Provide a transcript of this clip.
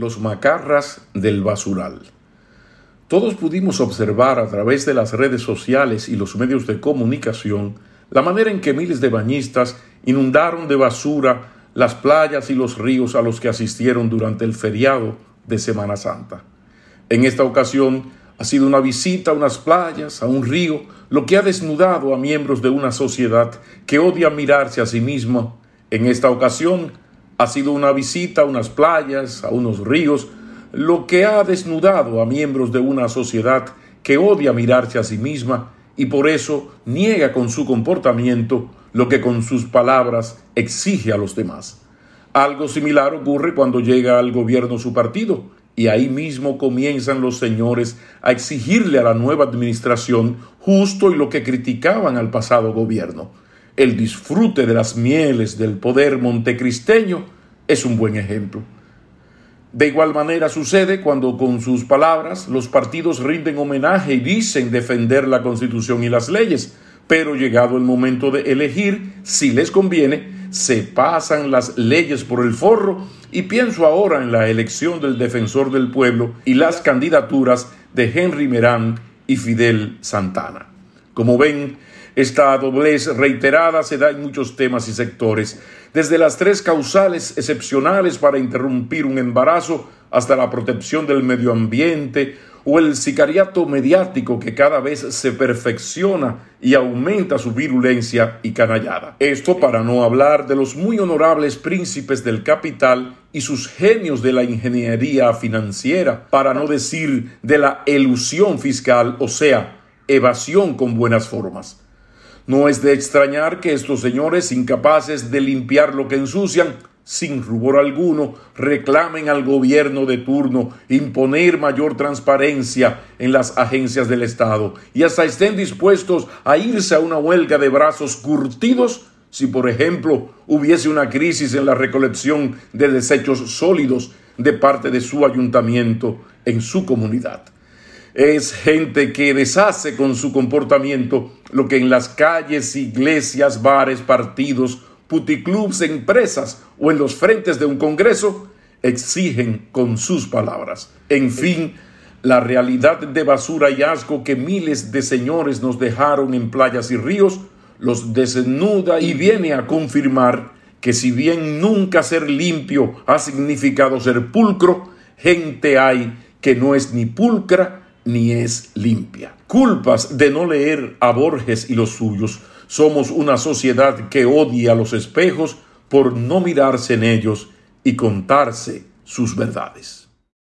los macarras del basural. Todos pudimos observar a través de las redes sociales y los medios de comunicación la manera en que miles de bañistas inundaron de basura las playas y los ríos a los que asistieron durante el feriado de Semana Santa. En esta ocasión ha sido una visita a unas playas, a un río, lo que ha desnudado a miembros de una sociedad que odia mirarse a sí misma. En esta ocasión ha sido una visita a unas playas, a unos ríos, lo que ha desnudado a miembros de una sociedad que odia mirarse a sí misma y por eso niega con su comportamiento lo que con sus palabras exige a los demás. Algo similar ocurre cuando llega al gobierno su partido y ahí mismo comienzan los señores a exigirle a la nueva administración justo y lo que criticaban al pasado gobierno el disfrute de las mieles del poder montecristeño es un buen ejemplo. De igual manera sucede cuando con sus palabras los partidos rinden homenaje y dicen defender la constitución y las leyes, pero llegado el momento de elegir, si les conviene, se pasan las leyes por el forro y pienso ahora en la elección del defensor del pueblo y las candidaturas de Henry Merán y Fidel Santana. Como ven, esta doblez reiterada se da en muchos temas y sectores, desde las tres causales excepcionales para interrumpir un embarazo hasta la protección del medio ambiente o el sicariato mediático que cada vez se perfecciona y aumenta su virulencia y canallada. Esto para no hablar de los muy honorables príncipes del capital y sus genios de la ingeniería financiera, para no decir de la elusión fiscal, o sea, evasión con buenas formas. No es de extrañar que estos señores, incapaces de limpiar lo que ensucian, sin rubor alguno, reclamen al gobierno de turno imponer mayor transparencia en las agencias del Estado y hasta estén dispuestos a irse a una huelga de brazos curtidos si, por ejemplo, hubiese una crisis en la recolección de desechos sólidos de parte de su ayuntamiento en su comunidad es gente que deshace con su comportamiento lo que en las calles, iglesias, bares, partidos, puticlubs, empresas o en los frentes de un congreso exigen con sus palabras. En fin, la realidad de basura y asco que miles de señores nos dejaron en playas y ríos los desnuda y viene a confirmar que si bien nunca ser limpio ha significado ser pulcro, gente hay que no es ni pulcra ni es limpia. Culpas de no leer a Borges y los suyos. Somos una sociedad que odia los espejos por no mirarse en ellos y contarse sus verdades.